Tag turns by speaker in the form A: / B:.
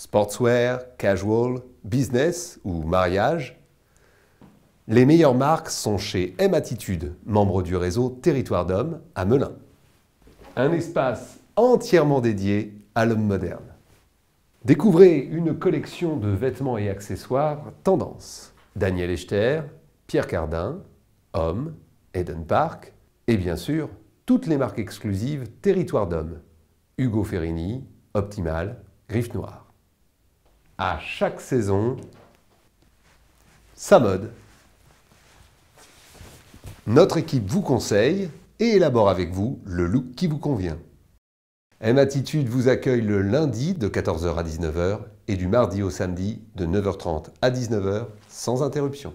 A: sportswear, casual, business ou mariage. Les meilleures marques sont chez M Attitude, membre du réseau Territoire d'Hommes à Melun. Un espace entièrement dédié à l'homme moderne. Découvrez une collection de vêtements et accessoires tendance. Daniel Echter, Pierre Cardin, Homme, Eden Park et bien sûr toutes les marques exclusives Territoire d'Homme. Hugo Ferrini, Optimal, Griffe Noire à chaque saison sa mode. Notre équipe vous conseille et élabore avec vous le look qui vous convient. M Attitude vous accueille le lundi de 14h à 19h et du mardi au samedi de 9h30 à 19h sans interruption.